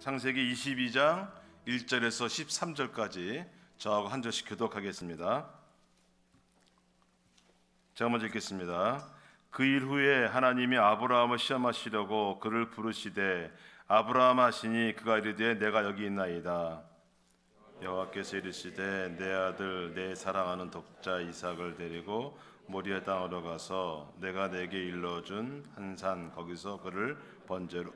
창세기 22장 1절에서 13절까지 저하고 한 절씩 교독하겠습니다. 제가 먼저 읽겠습니다. 그 일 후에 하나님이 아브라함을 시험하시려고 그를 부르시되 아브라함 하시니 그가 이르되 내가 여기 있나이다. 여호와께서 이르시되 내 아들 내 사랑하는 독자 이삭을 데리고 모리아 땅으로 가서 내가 내게 일러준 한산 거기서 그를 번제로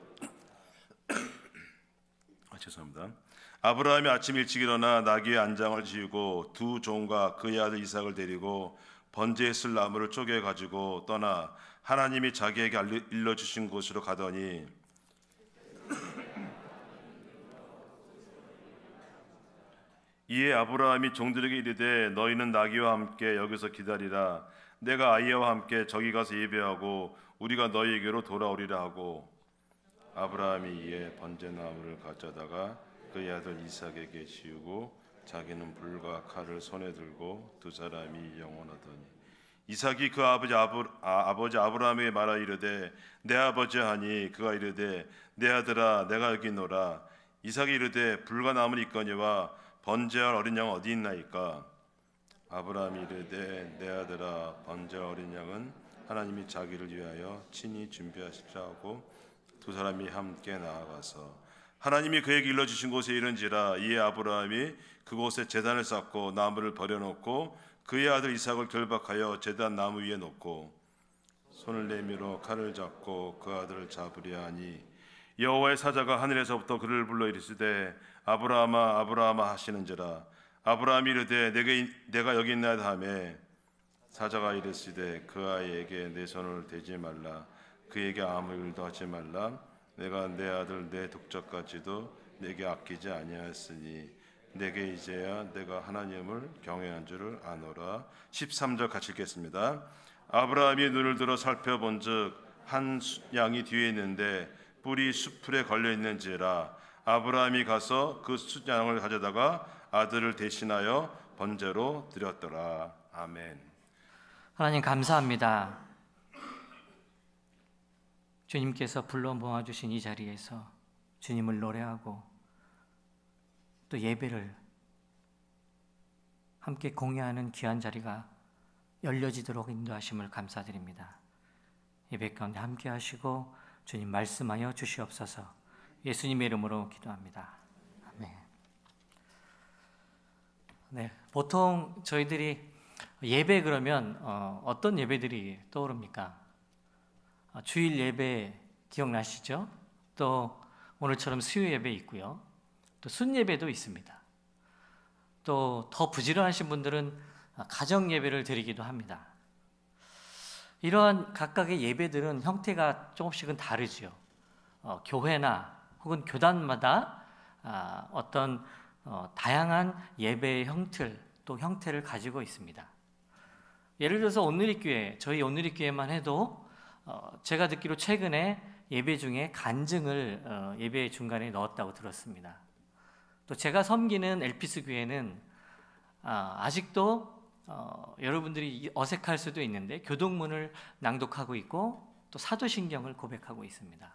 아, 죄송합니다. 아브라함이 아침 일찍 일어나 나귀의 안장을 지우고 두 종과 그의 아들 이삭을 데리고 번제에 쓸 나무를 쪼개 가지고 떠나 하나님이 자기에게 일러 주신 곳으로 가더니 이에 아브라함이 종들에게 이르되 너희는 나귀와 함께 여기서 기다리라 내가 아이와 함께 저기 가서 예배하고 우리가 너희에게로 돌아오리라 하고 아브라함이 이에 번제나무를 가져다가 그의 아들 이삭에게 지우고 자기는 불과 칼을 손에 들고 두 사람이 영원하더니 이삭이 그 아버지 아브, 아, 버지 아브라함에게 말하 이르되 내 아버지 하니 그가 이르되 내 아들아 내가 여기 노라 이삭이 이르되 불과 나무는 있거니와 번제할 어린 양 어디 있나이까 아브라함이 이르되 내 아들아 번제할 어린 양은 하나님이 자기를 위하여 친히 준비하시라 하고 두 사람이 함께 나아가서 하나님이 그에게 일러주신 곳에 이른지라 이에 아브라함이 그곳에 재단을 쌓고 나무를 버려놓고 그의 아들 이삭을 결박하여 재단 나무 위에 놓고 손을 내밀어 칼을 잡고 그 아들을 잡으려 하니 여호와의 사자가 하늘에서부터 그를 불러 이르시되 아브라함아 아브라함아 하시는지라 아브라함이 이르되 내게, 내가 여기 있나이다 하매 사자가 이르시되 그 아이에게 내 손을 대지 말라 그에게 아무 일도 하지 말라 내가 내 아들 내 독자까지도 내게 아끼지 아니하였으니 내게 이제야 내가 하나님을 경외한 줄을 아노라 13절 같이 읽겠습니다 아브라함이 눈을 들어 살펴본즉 한 양이 뒤에 있는데 뿔이 수풀에 걸려 있는지라 아브라함이 가서 그 숫양을 가져다가 아들을 대신하여 번제로 드렸더라 아멘 하나님 감사합니다 주님께서 불러 모아주신 이 자리에서 주님을 노래하고 또 예배를 함께 공유하는 귀한 자리가 열려지도록 인도하심을 감사드립니다. 예배 가운데 함께 하시고 주님 말씀하여 주시옵소서 예수님의 이름으로 기도합니다. 아멘. 네, 보통 저희들이 예배 그러면 어, 떤 예배들이 떠오릅니까? 어, 주일 예배 기억나시죠? 또 오늘처럼 수요 예배 있고요. 또 순 예배도 있습니다. 또 더 부지런하신 분들은 아, 가정 예배를 드리기도 합니다. 이러한 각각의 예배들은 형태가 조금씩은 다르지요. 어, 교회나 혹은 교단마다 아, 어떤 어, 다양한 예배의 형태 또 형태를 가지고 있습니다. 예를 들어서 온누리교회 저희 온누리교회만 해도 어, 제가 듣기로 최근에 예배 중에 간증을 어, 예배 중간에 넣었다고 들었습니다. 또 제가 섬기는 엘피스 교회는 아, 아직도 어, 여러분들이 어색할 수도 있는데 교동문을 낭독하고 있고 또 사도신경을 고백하고 있습니다.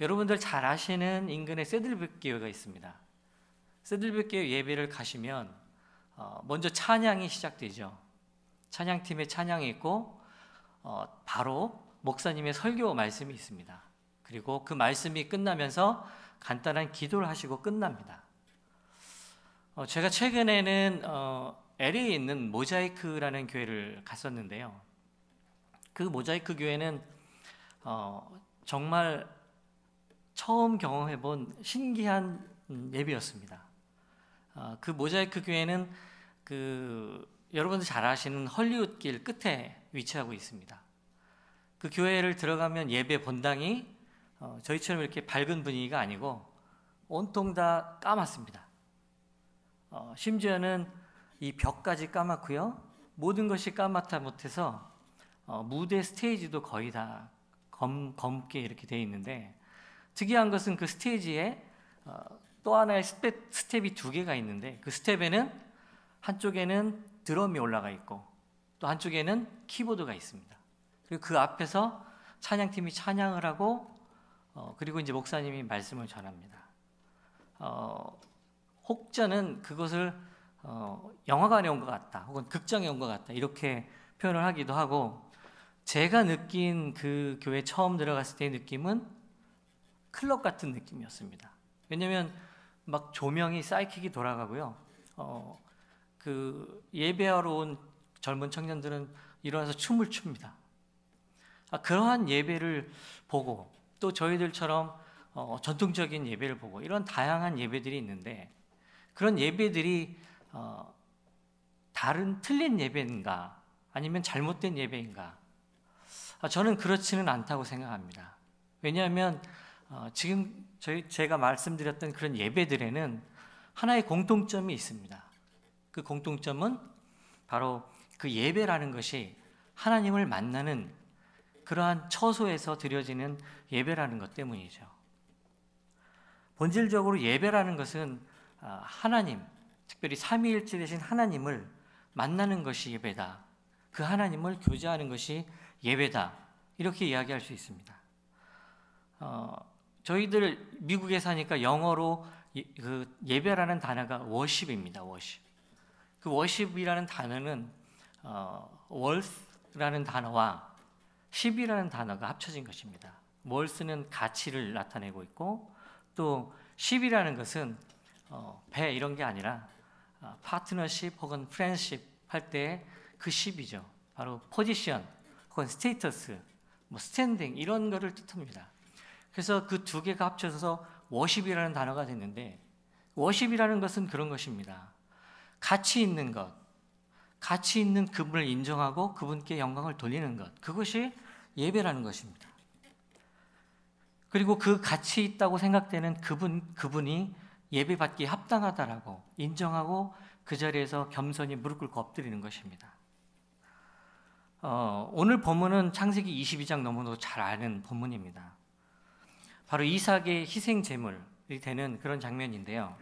여러분들 잘 아시는 인근에 세들백 교회가 있습니다. 세들백 교회 예배를 가시면 먼저 찬양이 시작되죠. 찬양팀의 찬양이 있고 어, 바로 목사님의 설교 말씀이 있습니다. 그리고 그 말씀이 끝나면서 간단한 기도를 하시고 끝납니다. 어, 제가 최근에는 어, LA에 있는 모자이크라는 교회를 갔었는데요. 그 모자이크 교회는 어, 정말 처음 경험해본 신기한 예배였습니다. 어, 그 모자이크 교회는 그 여러분들 잘 아시는 헐리우드길 끝에 위치하고 있습니다. 그 교회를 들어가면 예배 본당이 어, 저희처럼 이렇게 밝은 분위기가 아니고 온통 다 까맣습니다. 어, 심지어는 이 벽까지 까맣고요. 모든 것이 까맣다 못해서 어, 무대 스테이지도 거의 다 검, 검게 이렇게 돼 있는데 특이한 것은 그 스테이지에 또 하나의 스텝, 스텝이 두 개가 있는데 그 스텝에는 한쪽에는 드럼이 올라가 있고 또 한쪽에는 키보드가 있습니다. 그리고 그 앞에서 찬양팀이 찬양을 하고 어, 그리고 이제 목사님이 말씀을 전합니다. 어, 혹자는 그것을 어, 영화관에 온 것 같다, 혹은 극장에 온 것 같다 이렇게 표현을 하기도 하고 제가 느낀 그 교회 처음 들어갔을 때의 느낌은 클럽 같은 느낌이었습니다. 왜냐하면 막 조명이 사이킥이 돌아가고요. 어, 그 예배하러 온 젊은 청년들은 일어나서 춤을 춥니다. 아, 그러한 예배를 보고 또 저희들처럼 어, 전통적인 예배를 보고 이런 다양한 예배들이 있는데 그런 예배들이 어, 다른 틀린 예배인가 아니면 잘못된 예배인가 아, 저는 그렇지는 않다고 생각합니다. 왜냐하면 어, 지금 저희 제가 말씀드렸던 그런 예배들에는 하나의 공통점이 있습니다. 그 공통점은 바로 그 예배라는 것이 하나님을 만나는 그러한 처소에서 드려지는 예배라는 것 때문이죠. 본질적으로 예배라는 것은 아, 하나님, 특별히 삼위일체 되신 하나님을 만나는 것이 예배다. 그 하나님을 교제하는 것이 예배다. 이렇게 이야기할 수 있습니다. 어, 저희들 미국에 사니까 영어로 예, 그 예배라는 단어가 워십입니다. 워십. 그워십이라는 단어는 월스라는 어, 단어와 십이라는 단어가 합쳐진 것입니다. w o 는 가치를 나타내고 있고 또 s 이라는 것은 어, 배 이런 게 아니라 어, 파트너십 혹은 프렌십 할 때그 s 이죠 바로 포지션 혹은 스테이터스, 뭐 스탠딩 이런 거를 뜻합니다. 그래서 그 두 개가 합쳐져서 워십이라는 단어가 됐는데 워십이라는 것은 그런 것입니다. 가치 있는 것, 가치 있는 그분을 인정하고 그분께 영광을 돌리는 것, 그것이 예배라는 것입니다. 그리고 그 가치 있다고 생각되는 그분, 그분이 예배받기에 합당하다라고 인정하고 그 자리에서 겸손히 무릎 꿇고 엎드리는 것입니다. 어, 오늘 본문은 창세기 22장 너무도 잘 아는 본문입니다. 바로 이삭의 희생 제물이 되는 그런 장면인데요.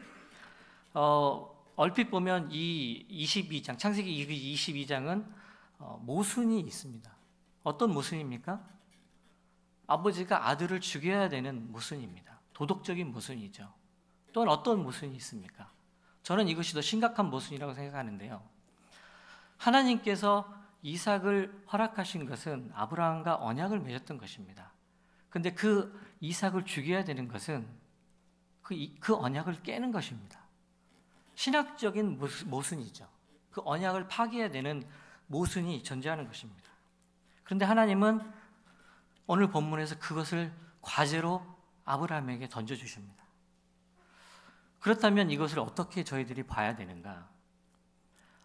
어, 얼핏 보면 이 22장, 창세기 22장은 어, 모순이 있습니다. 어떤 모순입니까? 아버지가 아들을 죽여야 되는 모순입니다. 도덕적인 모순이죠. 또한 어떤 모순이 있습니까? 저는 이것이 더 심각한 모순이라고 생각하는데요. 하나님께서 이삭을 허락하신 것은 아브라함과 언약을 맺었던 것입니다. 근데 그 이삭을 죽여야 되는 것은 그, 그 언약을 깨는 것입니다. 신학적인 모순이죠. 그 언약을 파괴해야 되는 모순이 존재하는 것입니다. 그런데 하나님은 오늘 본문에서 그것을 과제로 아브라함에게 던져주십니다. 그렇다면 이것을 어떻게 저희들이 봐야 되는가?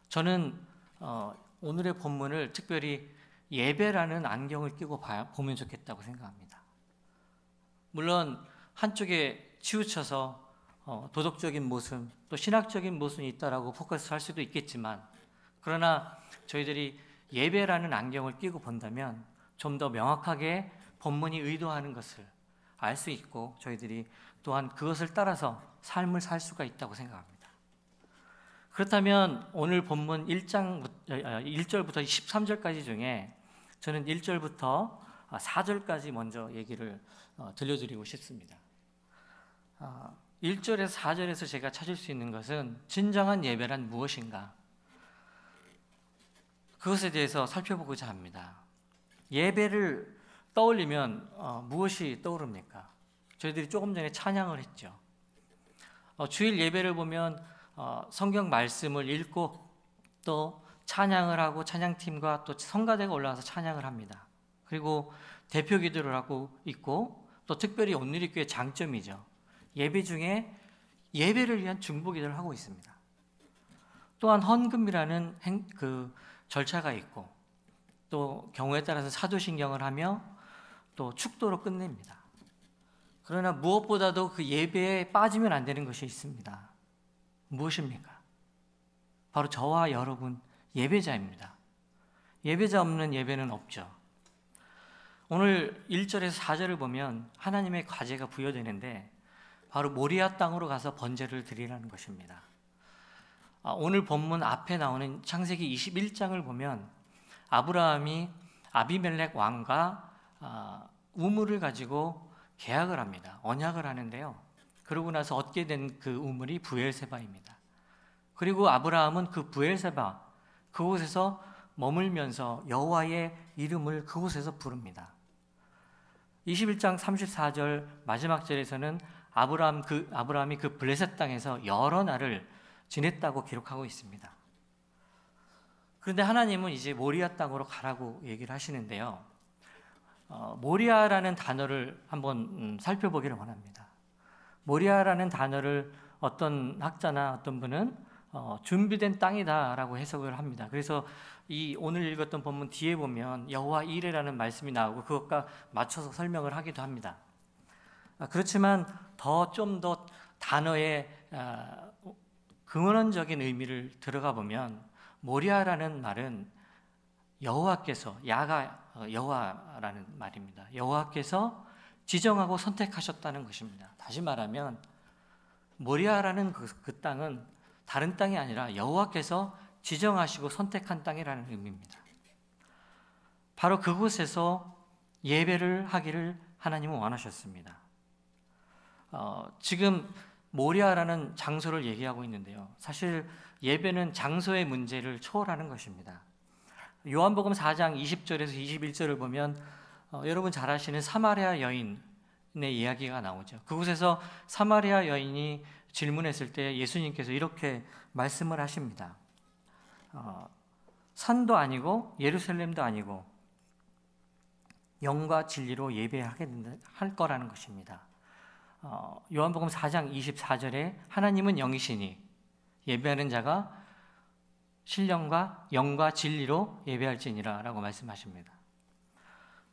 저는 어, 오늘의 본문을 특별히 예배라는 안경을 끼고 봐야, 보면 좋겠다고 생각합니다. 물론 한쪽에 치우쳐서 어, 도덕적인 모순 또 신학적인 모순이 있다라고 포커스할 수도 있겠지만 그러나 저희들이 예배라는 안경을 끼고 본다면 좀 더 명확하게 본문이 의도하는 것을 알 수 있고 저희들이 또한 그것을 따라서 삶을 살 수가 있다고 생각합니다. 그렇다면 오늘 본문 1장 1절부터 아, 13절까지 중에 저는 1절부터 4절까지 아, 먼저 얘기를 어, 들려드리고 싶습니다. 아, 1절에서 4절에서 제가 찾을 수 있는 것은 진정한 예배란 무엇인가? 그것에 대해서 살펴보고자 합니다. 예배를 떠올리면 어, 무엇이 떠오릅니까? 저희들이 조금 전에 찬양을 했죠. 어, 주일 예배를 보면 어, 성경 말씀을 읽고 또 찬양을 하고 찬양팀과 또 성가대가 올라와서 찬양을 합니다. 그리고 대표 기도를 하고 있고 또 특별히 온누리교회 장점이죠. 예배 중에 예배를 위한 중보기도를 하고 있습니다. 또한 헌금이라는 행, 그 절차가 있고 또 경우에 따라서 사도신경을 하며 또 축도로 끝냅니다. 그러나 무엇보다도 그 예배에 빠지면 안 되는 것이 있습니다. 무엇입니까? 바로 저와 여러분 예배자입니다. 예배자 없는 예배는 없죠. 오늘 1절에서 4절을 보면 하나님의 과제가 부여되는데 바로 모리아 땅으로 가서 번제를 드리라는 것입니다. 아, 오늘 본문 앞에 나오는 창세기 21장을 보면 아브라함이 아비멜렉 왕과 아, 우물을 가지고 계약을 합니다. 언약을 하는데요. 그러고 나서 얻게 된 그 우물이 부엘세바입니다. 그리고 아브라함은 그 부엘세바 그곳에서 머물면서 여호와의 이름을 그곳에서 부릅니다. 21장 34절 마지막 절에서는 아브라함 그 아브라함이 그 블레셋 땅에서 여러 날을 지냈다고 기록하고 있습니다. 그런데 하나님은 이제 모리아 땅으로 가라고 얘기를 하시는데요. 어, 모리아라는 단어를 한번 음, 살펴보기를 원합니다. 모리아라는 단어를 어떤 학자나 어떤 분은 어, 준비된 땅이다라고 해석을 합니다. 그래서 이 오늘 읽었던 본문 뒤에 보면 여호와 이레라는 말씀이 나오고 그것과 맞춰서 설명을 하기도 합니다. 아, 그렇지만 더 좀 더 단어의 근원적인 아, 의미를 들어가 보면 모리아라는 말은 여호와께서 야가 어, 여호와라는 말입니다. 여호와께서 지정하고 선택하셨다는 것입니다. 다시 말하면 모리아라는 그, 그 땅은 다른 땅이 아니라 여호와께서 지정하시고 선택한 땅이라는 의미입니다. 바로 그곳에서 예배를 하기를 하나님은 원하셨습니다. 어, 지금 모리아라는 장소를 얘기하고 있는데요. 사실 예배는 장소의 문제를 초월하는 것입니다. 요한복음 4장 20절에서 21절을 보면 어, 여러분 잘 아시는 사마리아 여인의 이야기가 나오죠. 그곳에서 사마리아 여인이 질문했을 때 예수님께서 이렇게 말씀을 하십니다. 어, 산도 아니고 예루살렘도 아니고 영과 진리로 예배하게 할 거라는 것입니다. 어, 요한복음 4장 24절에 하나님은 영이시니 예배하는 자가 신령과 영과 진리로 예배할지니라 라고 말씀하십니다.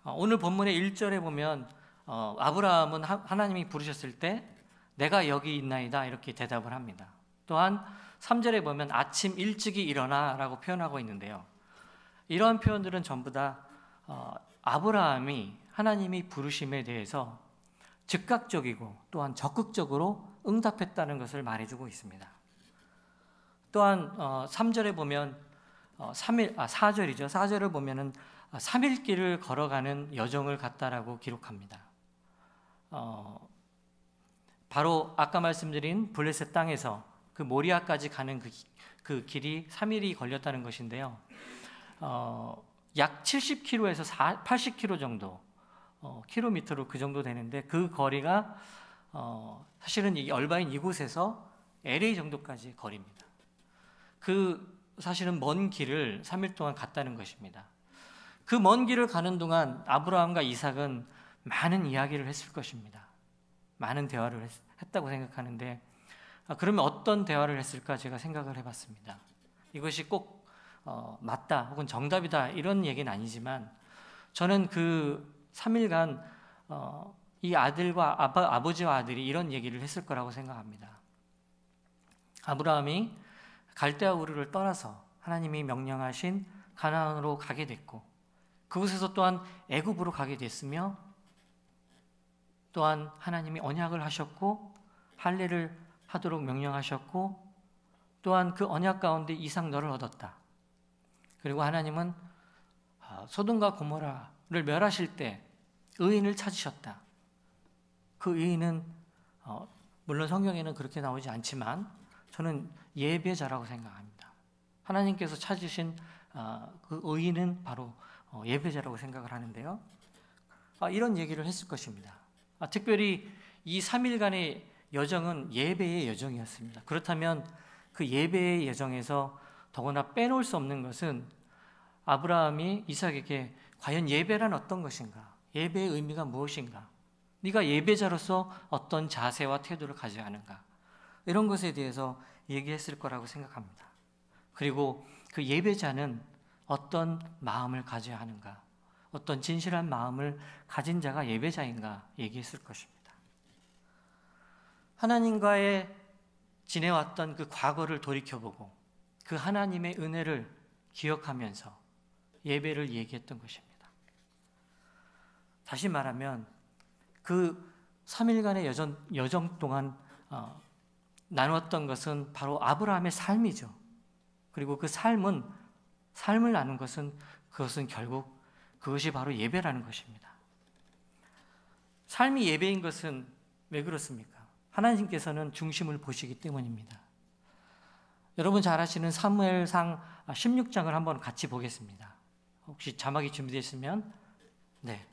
어, 오늘 본문의 1절에 보면 어, 아브라함은 하, 나님이 부르셨을 때 내가 여기 있나이다 이렇게 대답을 합니다. 또한 3절에 보면 아침 일찍이 일어나 라고 표현하고 있는데요. 이러한 표현들은 전부 다 어, 아브라함이 하나님이 부르심에 대해서 즉각적이고 또한 적극적으로 응답했다는 것을 말해주고 있습니다. 또한 3절에 어, 보면 3일, 어, 아, 4절이죠. 4절을 보면은 3일 아, 길을 걸어가는 여정을 갔다라고 기록합니다. 어, 바로 아까 말씀드린 블레셋 땅에서 그 모리아까지 가는 그, 그 길이 3일이 걸렸다는 것인데요. 어, 약 70km에서 80km 정도 어, 킬로미터로 그 정도 되는데 그 거리가 어, 사실은 이 얼바인 이곳에서 LA 정도까지 거리입니다. 그 사실은 먼 길을 3일 동안 갔다는 것입니다. 그 먼 길을 가는 동안 아브라함과 이삭은 많은 이야기를 했을 것입니다. 많은 대화를 했, 했다고 생각하는데 아, 그러면 어떤 대화를 했을까 제가 생각을 해봤습니다. 이것이 꼭 어, 맞다 혹은 정답이다 이런 얘기는 아니지만 저는 그 3일간 어, 이 아들과 아빠, 아버지와 아들이 이런 얘기를 했을 거라고 생각합니다. 아브라함이 갈대아 우르를 떠나서 하나님이 명령하신 가나안으로 가게 됐고 그곳에서 또한 애굽으로 가게 됐으며 또한 하나님이 언약을 하셨고 할례를 하도록 명령하셨고 또한 그 언약 가운데 이삭 너를 얻었다. 그리고 하나님은 아, 소돔과 고모라 를 멸하실 때 의인을 찾으셨다. 그 의인은 어, 물론 성경에는 그렇게 나오지 않지만 저는 예배자라고 생각합니다. 하나님께서 찾으신 어, 그 의인은 바로 어, 예배자라고 생각을 하는데요. 아, 이런 얘기를 했을 것입니다. 아, 특별히 이 3일간의 여정은 예배의 여정이었습니다. 그렇다면 그 예배의 여정에서 더구나 빼놓을 수 없는 것은 아브라함이 이삭에게 과연 예배란 어떤 것인가? 예배의 의미가 무엇인가? 네가 예배자로서 어떤 자세와 태도를 가져야 하는가? 이런 것에 대해서 얘기했을 거라고 생각합니다. 그리고 그 예배자는 어떤 마음을 가져야 하는가? 어떤 진실한 마음을 가진 자가 예배자인가 얘기했을 것입니다. 하나님과의 지내왔던 그 과거를 돌이켜보고 그 하나님의 은혜를 기억하면서 예배를 얘기했던 것입니다. 다시 말하면 그 3일간의 여정, 여정 동안 어, 나누었던 것은 바로 아브라함의 삶이죠. 그리고 그 삶은 삶을 나눈 것은 그것은 결국 그것이 바로 예배라는 것입니다. 삶이 예배인 것은 왜 그렇습니까? 하나님께서는 중심을 보시기 때문입니다. 여러분 잘 아시는 사무엘상 16장을 한번 같이 보겠습니다. 혹시 자막이 준비되어 있으면 네.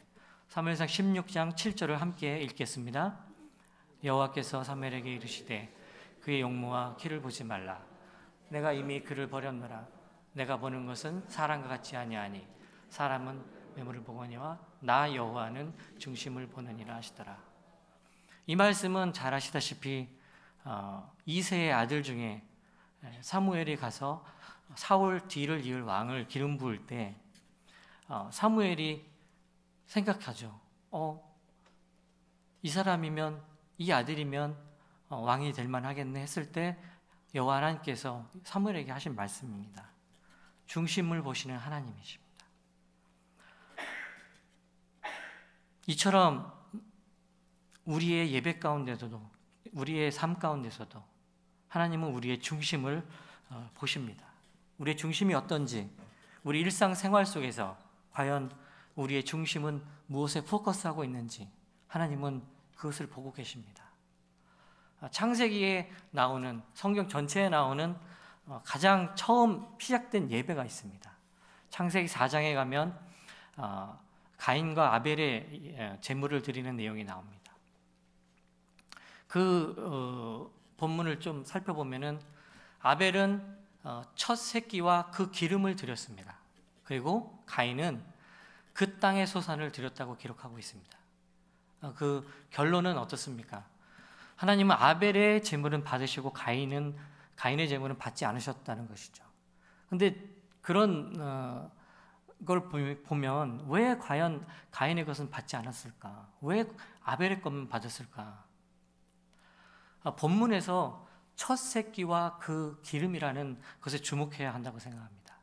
사무엘상 16장 7절을 함께 읽겠습니다. 여호와께서 사무엘에게 이르시되 그의 용모와 키를 보지 말라 내가 이미 그를 버렸노라 내가 보는 것은 사람과 같지 아니하니 사람은 외모를 보거니와 나 여호와는 중심을 보느니라 하시더라. 이 말씀은 잘 아시다시피 어, 이세의 아들 중에 사무엘이 가서 사울 뒤를 이을 왕을 기름 부을 때 어, 사무엘이 생각하죠. 어, 이 사람이면 이 아들이면 어, 왕이 될 만하겠네 했을 때 여호와 하나님께서 사무엘에게 하신 말씀입니다. 중심을 보시는 하나님이십니다. 이처럼 우리의 예배 가운데서도 우리의 삶 가운데서도 하나님은 우리의 중심을 어, 보십니다. 우리의 중심이 어떤지 우리 일상생활 속에서 과연 우리의 중심은 무엇에 포커스하고 있는지 하나님은 그것을 보고 계십니다. 아, 창세기에 나오는 성경 전체에 나오는 어, 가장 처음 시작된 예배가 있습니다. 창세기 4장에 가면 어, 가인과 아벨의 예, 제물을 드리는 내용이 나옵니다. 그 어, 본문을 좀 살펴보면은 아벨은 첫 새끼와 그 기름을 드렸습니다. 그리고 가인은 그 땅의 소산을 드렸다고 기록하고 있습니다. 어, 그 결론은 어떻습니까? 하나님은 아벨의 제물은 받으시고 가인은 가인의 제물은 받지 않으셨다는 것이죠. 근데 그런 어, 걸 보면 왜 과연 가인의 것은 받지 않았을까? 왜 아벨의 것만 받았을까? 아, 본문에서 첫 새끼와 그 기름이라는 것에 주목해야 한다고 생각합니다.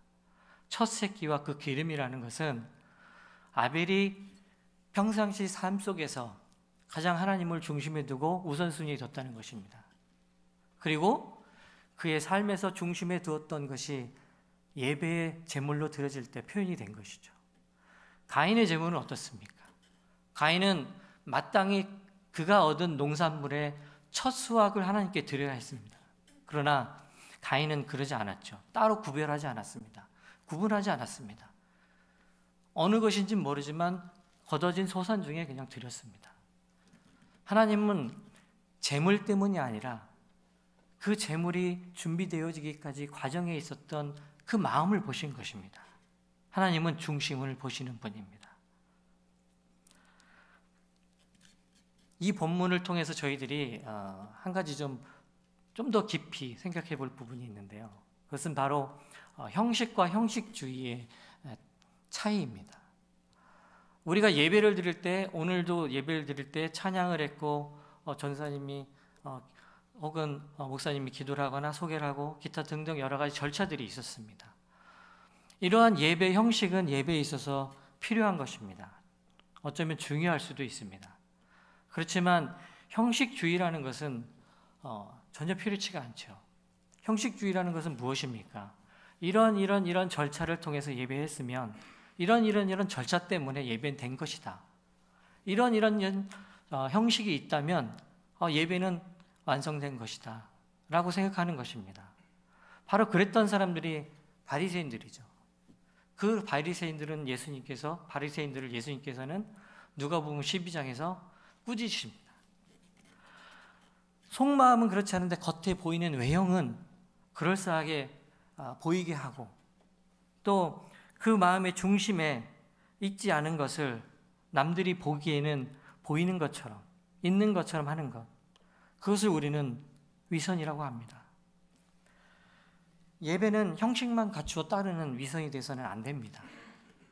첫 새끼와 그 기름이라는 것은 아벨이 평상시 삶 속에서 가장 하나님을 중심에 두고 우선순위에 뒀다는 것입니다. 그리고 그의 삶에서 중심에 두었던 것이 예배의 제물로 드려질 때 표현이 된 것이죠. 가인의 제물은 어떻습니까? 가인은 마땅히 그가 얻은 농산물의 첫 수확을 하나님께 드려야 했습니다. 그러나 가인은 그러지 않았죠. 따로 구별하지 않았습니다. 구분하지 않았습니다. 어느 것인지 모르지만 걷어진 소산 중에 그냥 드렸습니다. 하나님은 재물 때문이 아니라 그 재물이 준비되어지기까지 과정에 있었던 그 마음을 보신 것입니다. 하나님은 중심을 보시는 분입니다. 이 본문을 통해서 저희들이 어, 한 가지 좀 좀 더 깊이 생각해 볼 부분이 있는데요. 그것은 바로 어, 형식과 형식주의의 차이입니다. 우리가 예배를 드릴 때 오늘도 예배를 드릴 때 찬양을 했고 어, 전사님이 어, 혹은 어, 목사님이 기도를 하거나 소개를 하고 기타 등등 여러 가지 절차들이 있었습니다. 이러한 예배 형식은 예배에 있어서 필요한 것입니다. 어쩌면 중요할 수도 있습니다. 그렇지만 형식주의라는 것은 어, 전혀 필요치가 않죠. 형식주의라는 것은 무엇입니까? 이런 이런 이런 절차를 통해서 예배했으면 이런 이런 이런 절차 때문에 예배된 것이다. 이런 이런 어, 형식이 있다면 어, 예배는 완성된 것이다. 라고 생각하는 것입니다. 바로 그랬던 사람들이 바리새인들이죠. 그 바리새인들은 예수님께서 바리새인들을 예수님께서는 누가복음 12장에서 꾸짖으십니다. 속마음은 그렇지 않은데 겉에 보이는 외형은 그럴싸하게 아, 보이게 하고 또그 마음의 중심에 있지 않은 것을 남들이 보기에는 보이는 것처럼, 있는 것처럼 하는 것. 그것을 우리는 위선이라고 합니다. 예배는 형식만 갖추어 따르는 위선이 돼서는 안 됩니다.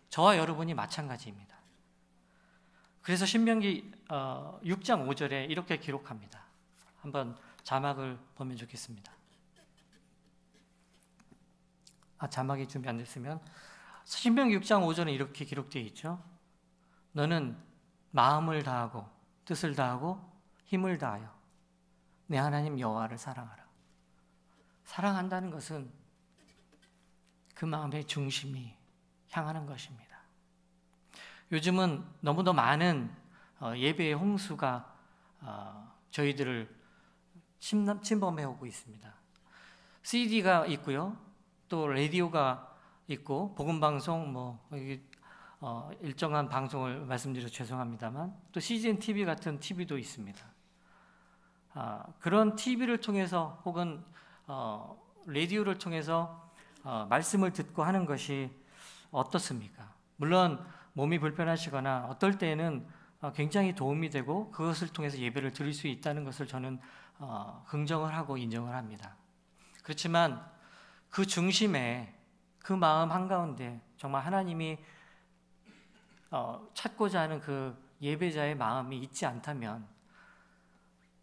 저와 여러분이 마찬가지입니다. 그래서 신명기 6장 어, 5절에 이렇게 기록합니다. 한번 자막을 보면 좋겠습니다. 아, 자막이 준비 안 됐으면 신명 6장 5절에 이렇게 기록되어 있죠. 너는 마음을 다하고 뜻을 다하고 힘을 다하여 내 하나님 여호와를 사랑하라. 사랑한다는 것은 그 마음의 중심이 향하는 것입니다. 요즘은 너무도 많은 어, 예배의 홍수가 어, 저희들을 침범해 오고 있습니다. CD가 있고요. 또 라디오가 있고 복음 방송 뭐 어, 일정한 방송을 말씀드려 죄송합니다만 또 CGN TV 같은 TV도 있습니다. 아, 그런 TV를 통해서 혹은 어, 라디오를 통해서 어, 말씀을 듣고 하는 것이 어떻습니까? 물론 몸이 불편하시거나 어떨 때에는 어, 굉장히 도움이 되고 그것을 통해서 예배를 드릴 수 있다는 것을 저는 어, 긍정을 하고 인정을 합니다. 그렇지만 그 중심에 그 마음 한가운데 정말 하나님이 어, 찾고자 하는 그 예배자의 마음이 있지 않다면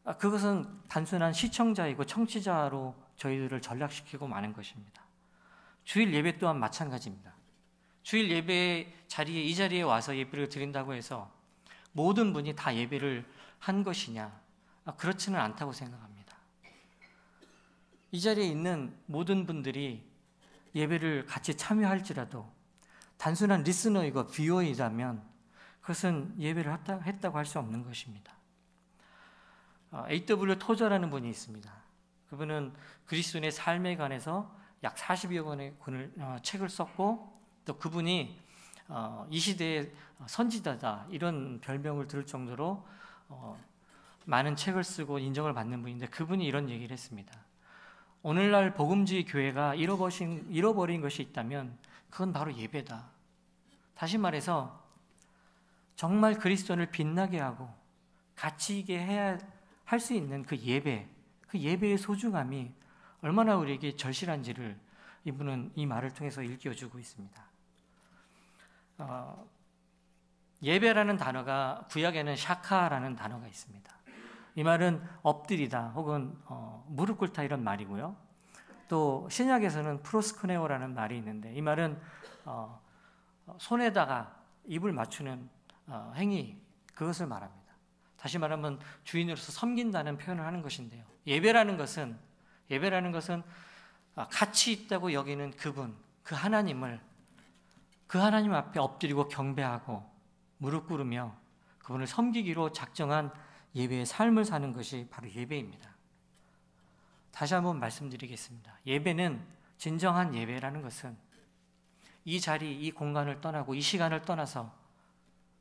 아, 그것은 단순한 시청자이고 청취자로 저희들을 전락시키고 마는 것입니다. 주일 예배 또한 마찬가지입니다. 주일 예배 자리에 이 자리에 와서 예배를 드린다고 해서 모든 분이 다 예배를 한 것이냐? 아, 그렇지는 않다고 생각합니다. 이 자리에 있는 모든 분들이 예배를 같이 참여할지라도 단순한 리스너이고 비어이라면 그것은 예배를 했다고 할 수 없는 것입니다. 어, A.W. 토저라는 분이 있습니다. 그분은 그리스도인의 삶에 관해서 약 40여 권의 권을, 어, 책을 썼고 또 그분이 어, 이 시대의 선지자다 이런 별명을 들을 정도로 어, 많은 책을 쓰고 인정을 받는 분인데 그분이 이런 얘기를 했습니다. 오늘날 복음주의 교회가 잃어버린, 잃어버린 것이 있다면 그건 바로 예배다. 다시 말해서 정말 그리스도를 빛나게 하고 가치 있게 해야 할 수 있는 그 예배, 그 예배의 소중함이 얼마나 우리에게 절실한지를 이분은 이 말을 통해서 일깨워주고 있습니다. 어, 예배라는 단어가 구약에는 샤카라는 단어가 있습니다. 이 말은 엎드리다 혹은 어, 무릎 꿇다 이런 말이고요. 또 신약에서는 프로스크네오라는 말이 있는데 이 말은 어, 손에다가 입을 맞추는 어, 행위 그것을 말합니다. 다시 말하면 주인으로서 섬긴다는 표현을 하는 것인데요. 예배라는 것은 예배라는 것은 가치 어, 있다고 여기는 그분, 그 하나님을 그 하나님 앞에 엎드리고 경배하고 무릎 꿇으며 그분을 섬기기로 작정한 예배의 삶을 사는 것이 바로 예배입니다. 다시 한번 말씀드리겠습니다. 예배는 진정한 예배라는 것은 이 자리, 이 공간을 떠나고 이 시간을 떠나서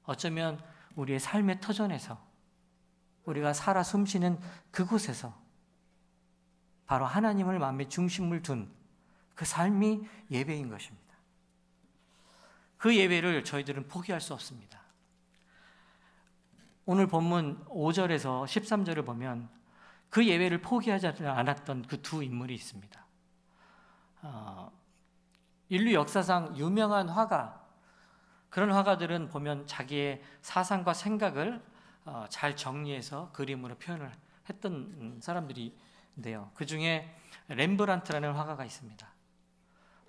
어쩌면 우리의 삶의 터전에서 우리가 살아 숨쉬는 그곳에서 바로 하나님을 마음의 중심을 둔 그 삶이 예배인 것입니다. 그 예배를 저희들은 포기할 수 없습니다. 오늘 본문 5절에서 13절을 보면 그예배를 포기하지 않았던 그 두 인물이 있습니다. 어, 인류 역사상 유명한 화가 그런 화가들은 보면 자기의 사상과 생각을 어, 잘 정리해서 그림으로 표현을 했던 사람들인데요그 중에 렘브란트라는 화가가 있습니다.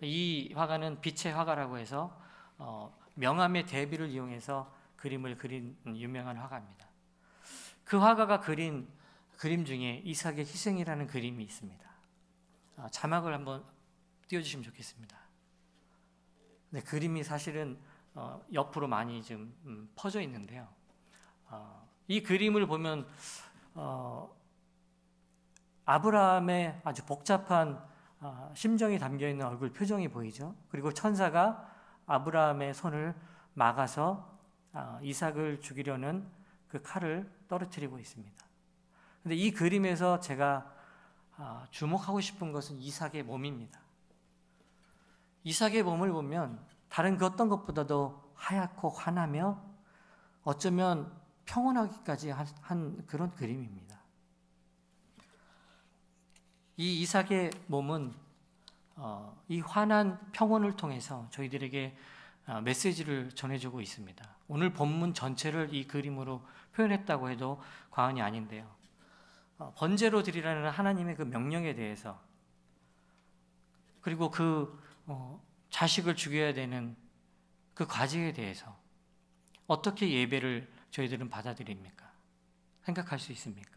이 화가는 빛의 화가라고 해서 어, 명암의 대비를 이용해서 그림을 그린 유명한 화가입니다. 그 화가가 그린 그림 중에 이삭의 희생이라는 그림이 있습니다. 아, 자막을 한번 띄워주시면 좋겠습니다. 근 그림이 사실은 어, 옆으로 많이 좀 음, 퍼져 있는데요. 어, 이 그림을 보면 어, 아브라함의 아주 복잡한 아, 심정이 담겨 있는 얼굴 표정이 보이죠. 그리고 천사가 아브라함의 손을 막아서 아, 이삭을 죽이려는 그 칼을 떨어뜨리고 있습니다. 근데 이 그림에서 제가 아, 주목하고 싶은 것은 이삭의 몸입니다. 이삭의 몸을 보면 다른 그 어떤 것보다도 하얗고 환하며 어쩌면 평온하기까지 한 그런 그림입니다. 이 이삭의 몸은 어, 이 환한 평온을 통해서 저희들에게 아, 메시지를 전해주고 있습니다. 오늘 본문 전체를 이 그림으로 표현했다고 해도 과언이 아닌데요. 어, 번제로 드리라는 하나님의 그 명령에 대해서 그리고 그 어, 자식을 죽여야 되는 그 과제에 대해서 어떻게 예배를 저희들은 받아들입니까? 생각할 수 있습니까?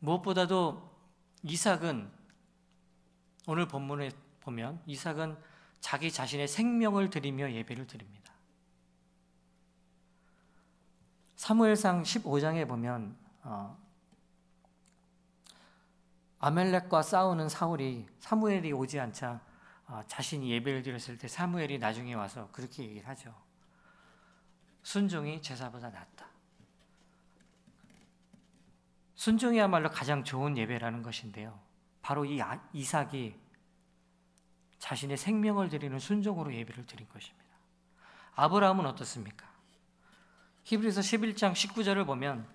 무엇보다도 이삭은 오늘 본문에 보면 이삭은 자기 자신의 생명을 드리며 예배를 드립니다. 사무엘상 15장에 보면 어, 아멜렉과 싸우는 사울이 사무엘이 오지 않자 어, 자신이 예배를 드렸을 때 사무엘이 나중에 와서 그렇게 얘기를 하죠. 순종이 제사보다 낫다. 순종이야말로 가장 좋은 예배라는 것인데요. 바로 이 아, 이삭이 자신의 생명을 드리는 순종으로 예배를 드린 것입니다. 아브라함은 어떻습니까? 히브리서 11장 19절을 보면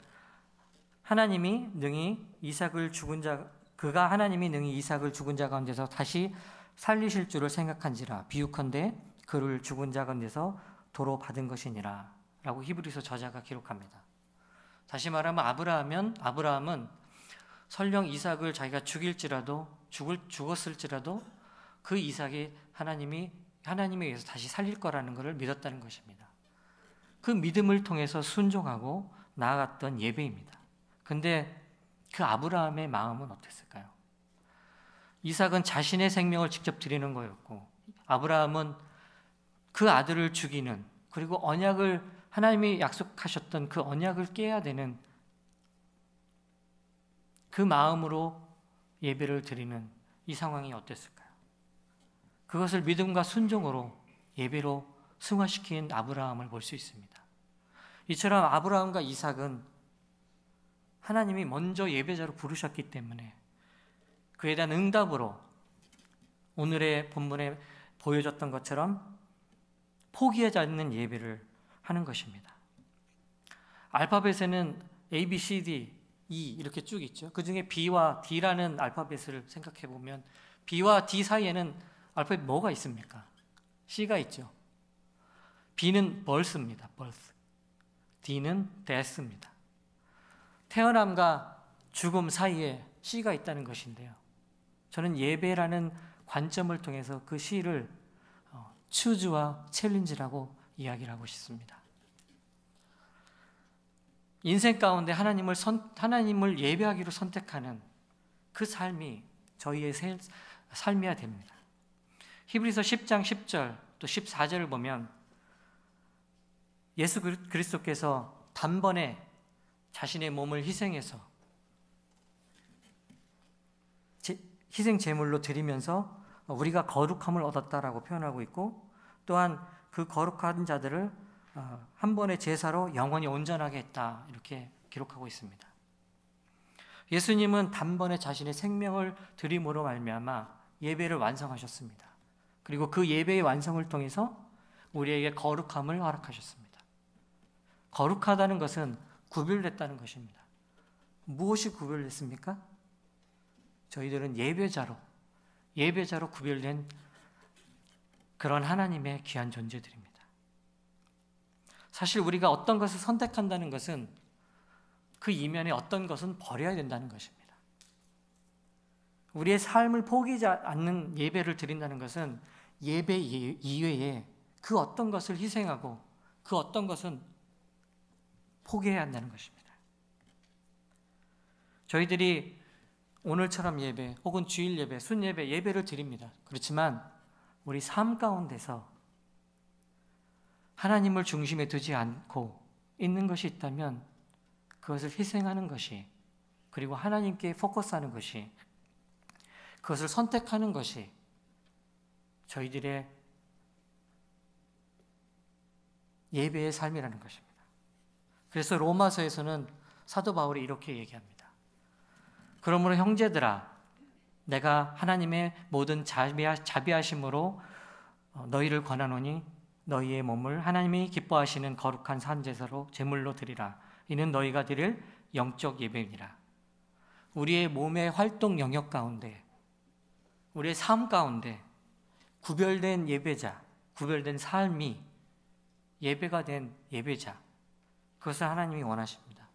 하나님이 능히 이삭을 죽은 자 그가 하나님이 능히 이삭을 죽은 자 가운데서 다시 살리실 줄을 생각한지라 비유컨대 그를 죽은 자 가운데서 도로 받은 것이니라 라고 히브리서 저자가 기록합니다. 다시 말하면 아브라함은 아브라함은 설령 이삭을 자기가 죽일지라도 죽을 죽었을지라도 그 이삭이 하나님이 하나님에 의해서 다시 살릴 거라는 것을 믿었다는 것입니다. 그 믿음을 통해서 순종하고 나아갔던 예배입니다. 근데 그 아브라함의 마음은 어땠을까요? 이삭은 자신의 생명을 직접 드리는 거였고 아브라함은 그 아들을 죽이는 그리고 언약을 하나님이 약속하셨던 그 언약을 깨야 되는 그 마음으로 예배를 드리는 이 상황이 어땠을까요? 그것을 믿음과 순종으로 예배로 승화시킨 아브라함을 볼 수 있습니다. 이처럼 아브라함과 이삭은 하나님이 먼저 예배자로 부르셨기 때문에 그에 대한 응답으로 오늘의 본문에 보여졌던 것처럼 포기하지 않는 예배를 하는 것입니다. 알파벳에는 A, B, C, D, E 이렇게 쭉 있죠. 그 중에 B와 D라는 알파벳을 생각해 보면 B와 D 사이에는 알파벳 뭐가 있습니까? C가 있죠. B는 벌스입니다. 벌스. D는 데스입니다. 태어남과 죽음 사이에 C가 있다는 것인데요. 저는 예배라는 관점을 통해서 그 C를 어, 추즈와 챌린지라고 이야기를 하고 싶습니다. 인생 가운데 하나님을 선, 하나님을 예배하기로 선택하는 그 삶이 저희의 삶이야 됩니다. 히브리서 10장 10절 또 14절을 보면 예수 그리스도께서 단번에 자신의 몸을 희생해서 희생 제물로 드리면서 우리가 거룩함을 얻었다라고 표현하고 있고 또한 그 거룩한 자들을 어, 한 번의 제사로 영원히 온전하게 했다 이렇게 기록하고 있습니다. 예수님은 단번에 자신의 생명을 드림으로 말미암아 예배를 완성하셨습니다. 그리고 그 예배의 완성을 통해서 우리에게 거룩함을 허락하셨습니다. 거룩하다는 것은 구별됐다는 것입니다. 무엇이 구별됐습니까? 저희들은 예배자로, 예배자로 구별된 그런 하나님의 귀한 존재들입니다. 사실 우리가 어떤 것을 선택한다는 것은 그 이면에 어떤 것은 버려야 된다는 것입니다. 우리의 삶을 포기하지 않는 예배를 드린다는 것은 예배 이외에 그 어떤 것을 희생하고 그 어떤 것은 포기해야 한다는 것입니다. 저희들이 오늘처럼 예배 혹은 주일 예배, 순 예배, 예배를 드립니다. 그렇지만 우리 삶 가운데서 하나님을 중심에 두지 않고 있는 것이 있다면 그것을 희생하는 것이 그리고 하나님께 포커스하는 것이 그것을 선택하는 것이 저희들의 예배의 삶이라는 것입니다. 그래서 로마서에서는 사도 바울이 이렇게 얘기합니다. 그러므로 형제들아, 내가 하나님의 모든 자비하심으로 어, 너희를 권하노니 너희의 몸을 하나님이 기뻐하시는 거룩한 산제사로 제물로 드리라. 이는 너희가 드릴 영적 예배니라. 우리의 몸의 활동 영역 가운데, 우리의 삶 가운데 구별된 예배자, 구별된 삶이 예배가 된 예배자, 그것을 하나님이 원하십니다.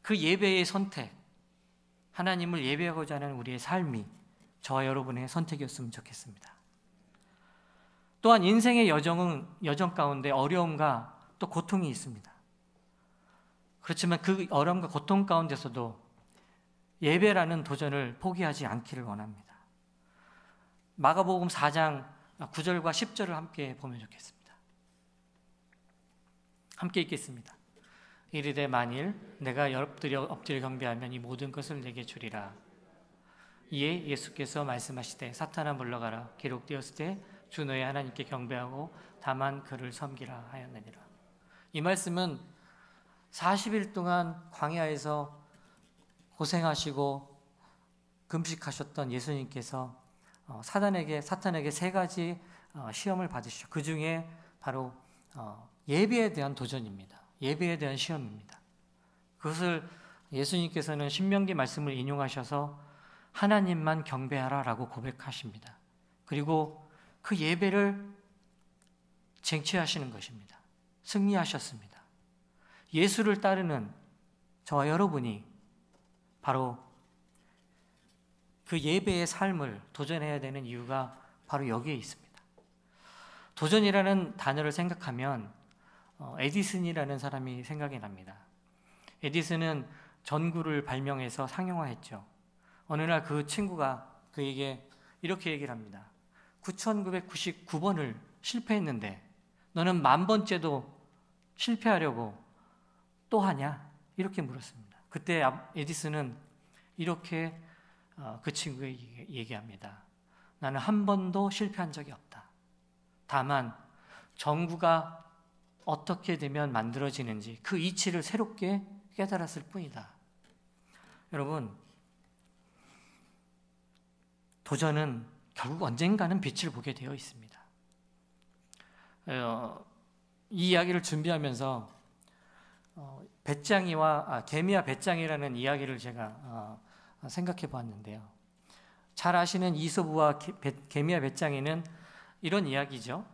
그 예배의 선택, 하나님을 예배하고자 하는 우리의 삶이 저와 여러분의 선택이었으면 좋겠습니다. 또한 인생의 여정은 여정 가운데 어려움과 또 고통이 있습니다. 그렇지만 그 어려움과 고통 가운데서도 예배라는 도전을 포기하지 않기를 원합니다. 마가복음 4장 9절과 10절을 함께 보면 좋겠습니다. 함께 읽겠습니다. 이르되 만일 내가 엎드려 엎드려 경배하면 이 모든 것을 내게 주리라. 이에 예수께서 말씀하시되 사탄아 물러가라 기록되었을 때주 너의 하나님께 경배하고 다만 그를 섬기라 하였느니라. 이 말씀은 40일 동안 광야에서 고생하시고 금식하셨던 예수님께서 어, 사단에게 사탄에게 세 가지 어, 시험을 받으시죠. 그 중에 바로 어, 예배에 대한 도전입니다. 예배에 대한 시험입니다. 그것을 예수님께서는 신명기 말씀을 인용하셔서 하나님만 경배하라 라고 고백하십니다. 그리고 그 예배를 쟁취하시는 것입니다. 승리하셨습니다. 예수를 따르는 저와 여러분이 바로 그 예배의 삶을 도전해야 되는 이유가 바로 여기에 있습니다. 도전이라는 단어를 생각하면 어, 에디슨이라는 사람이 생각이 납니다. 에디슨은 전구를 발명해서 상용화했죠. 어느 날 그 친구가 그에게 이렇게 얘기를 합니다. 9,999번을 실패했는데 너는 만 번째도 실패하려고 또 하냐? 이렇게 물었습니다. 그때 아, 에디슨은 이렇게 어, 그 친구에게 얘기합니다. 나는 한 번도 실패한 적이 없다. 다만 정부가 어떻게 되면 만들어지는지 그 이치를 새롭게 깨달았을 뿐이다. 여러분, 도전은 결국 언젠가는 빛을 보게 되어 있습니다. 어, 이 이야기를 준비하면서 어, 배짱이와 아, 개미와 배짱이라는 이야기를 제가 어, 생각해 보았는데요. 잘 아시는 이소부와 개, 개 미와 배짱이는 이런 이야기죠.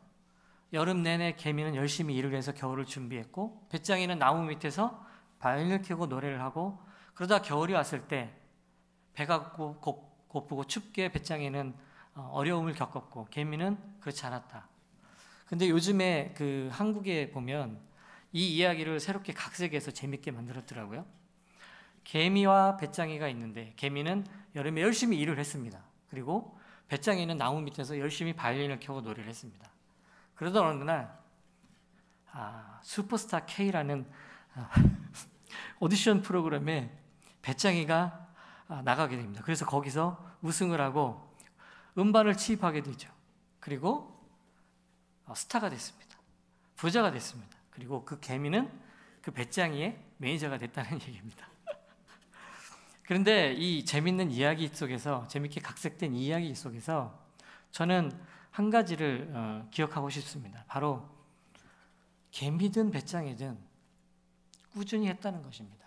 여름 내내 개미는 열심히 일을 해서 겨울을 준비했고 배짱이는 나무 밑에서 바이올린을 켜고 노래를 하고 그러다 겨울이 왔을 때 배가 고, 고프고 춥게 배짱이는 어, 어려움을 겪었고 개미는 그렇지 않았다. 근데 요즘에 그 한국에 보면 이 이야기를 새롭게 각색해서 재밌게 만들었더라고요. 개미와 배짱이가 있는데 개미는 여름에 열심히 일을 했습니다. 그리고 배짱이는 나무 밑에서 열심히 바이올린을 켜고 노래를 했습니다. 그러다 어느 날 아, 슈퍼스타 K라는 아, 오디션 프로그램에 배짱이가 아, 나가게 됩니다. 그래서 거기서 우승을 하고 음반을 취입하게 되죠. 그리고 어, 스타가 됐습니다. 부자가 됐습니다. 그리고 그 개미는 그 배짱이의 매니저가 됐다는 얘기입니다. 그런데 이 재밌는 이야기 속에서 재밌게 각색된 이야기 속에서 저는 한 가지를 어, 기억하고 싶습니다. 바로 개미든 배짱이든 꾸준히 했다는 것입니다.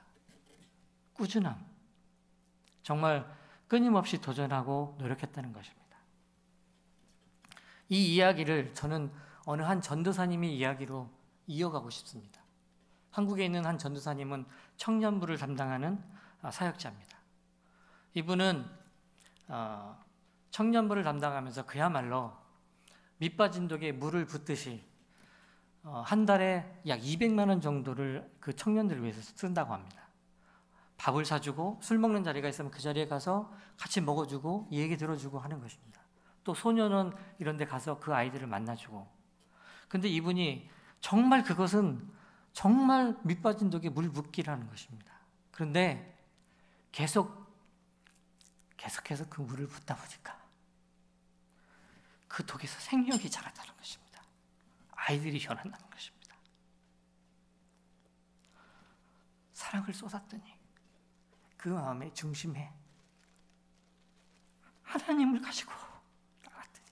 꾸준함. 정말 끊임없이 도전하고 노력했다는 것입니다. 이 이야기를 저는 어느 한 전도사님의 이야기로 이어가고 싶습니다. 한국에 있는 한 전도사님은 청년부를 담당하는 아, 사역자입니다. 이분은 어, 청년부를 담당하면서 그야말로 밑빠진 독에 물을 붓듯이 어, 한 달에 약 200만 원 정도를 그 청년들을 위해서 쓴다고 합니다. 밥을 사주고 술 먹는 자리가 있으면 그 자리에 가서 같이 먹어주고 얘기 들어주고 하는 것입니다. 또소년은 이런 데 가서 그 아이들을 만나주고. 근데 이분이 정말 그것은 정말 밑빠진 독에 물 붓기라는 것입니다. 그런데 계속 계속해서 그 물을 붓다 보니까 그 독에서 생명이 자랐다는 것입니다. 아이들이 변한다는 것입니다. 사랑을 쏟았더니 그 마음의 중심에 하나님을 가지고 나갔더니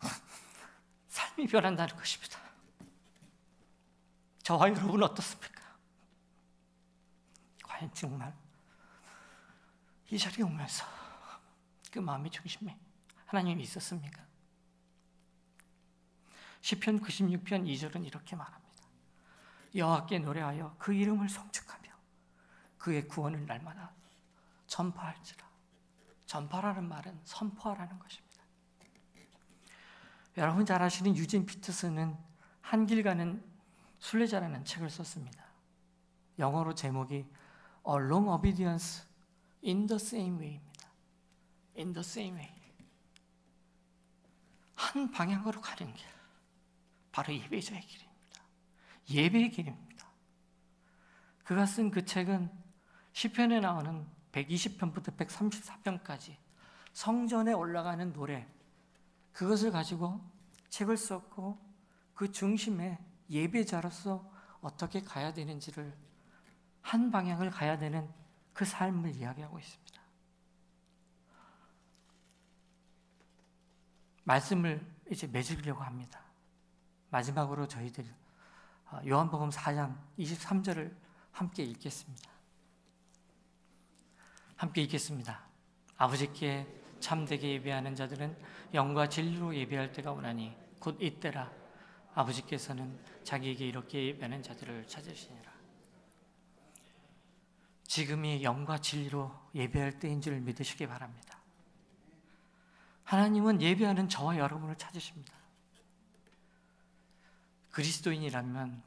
삶이 변한다는 것입니다. 저와 여러분 어떻습니까? 과연 정말 이 자리에 오면서 그 마음의 중심에 하나님이 있었습니까? 시편 96편 2절은 이렇게 말합니다. 여호와께 노래하여 그 이름을 송축하며 그의 구원을 날마다 전파할지라. 전파라는 말은 선포하라는 것입니다. 여러분 잘 아시는 유진 피트스는 한길 가는 순례자라는 책을 썼습니다. 영어로 제목이 A Long Obedience in the Same Way입니다. In the Same Way. 한 방향으로 가는 길. 바로 예배자의 길입니다. 예배의 길입니다. 그가 쓴 그 책은 시편에 나오는 120편부터 134편까지 성전에 올라가는 노래 그것을 가지고 책을 썼고 그 중심에 예배자로서 어떻게 가야 되는지를 한 방향을 가야 되는 그 삶을 이야기하고 있습니다. 말씀을 이제 맺으려고 합니다. 마지막으로 저희들 어, 요한복음 4장 23절을 함께 읽겠습니다. 함께 읽겠습니다. 아버지께 참되게 예배하는 자들은 영과 진리로 예배할 때가 오나니 곧 이때라 아버지께서는 자기에게 이렇게 예배하는 자들을 찾으시니라. 지금이 영과 진리로 예배할 때인 줄 믿으시기 바랍니다. 하나님은 예배하는 저와 여러분을 찾으십니다. 그리스도인이라면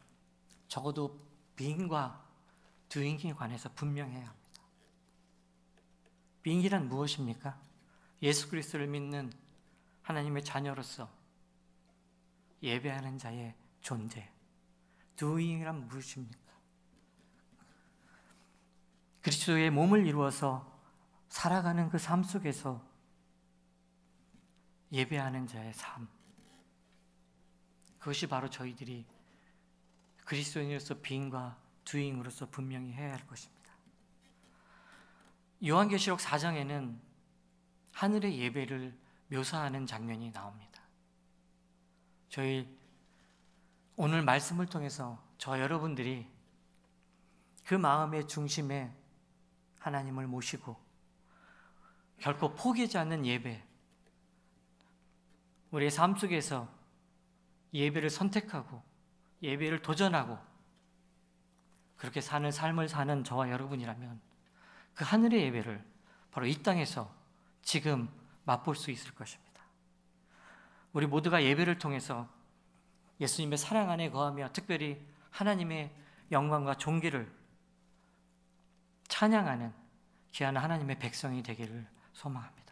적어도 being과 doing에 관해서 분명해야 합니다. being이란 무엇입니까? 예수 그리스도를 믿는 하나님의 자녀로서 예배하는 자의 존재. doing이란 무엇입니까? 그리스도의 몸을 이루어서 살아가는 그 삶 속에서 예배하는 자의 삶. 그것이 바로 저희들이 그리스도인으로서 빙과 두잉으로서 분명히 해야 할 것입니다. 요한계시록 4장에는 하늘의 예배를 묘사하는 장면이 나옵니다. 저희 오늘 말씀을 통해서 저 여러분들이 그 마음의 중심에 하나님을 모시고 결코 포기하지 않는 예배, 우리의 삶 속에서 예배를 선택하고 예배를 도전하고 그렇게 사는 삶을 사는 저와 여러분이라면 그 하늘의 예배를 바로 이 땅에서 지금 맛볼 수 있을 것입니다. 우리 모두가 예배를 통해서 예수님의 사랑 안에 거하며 특별히 하나님의 영광과 존귀를 찬양하는 귀한 하나님의 백성이 되기를 소망합니다.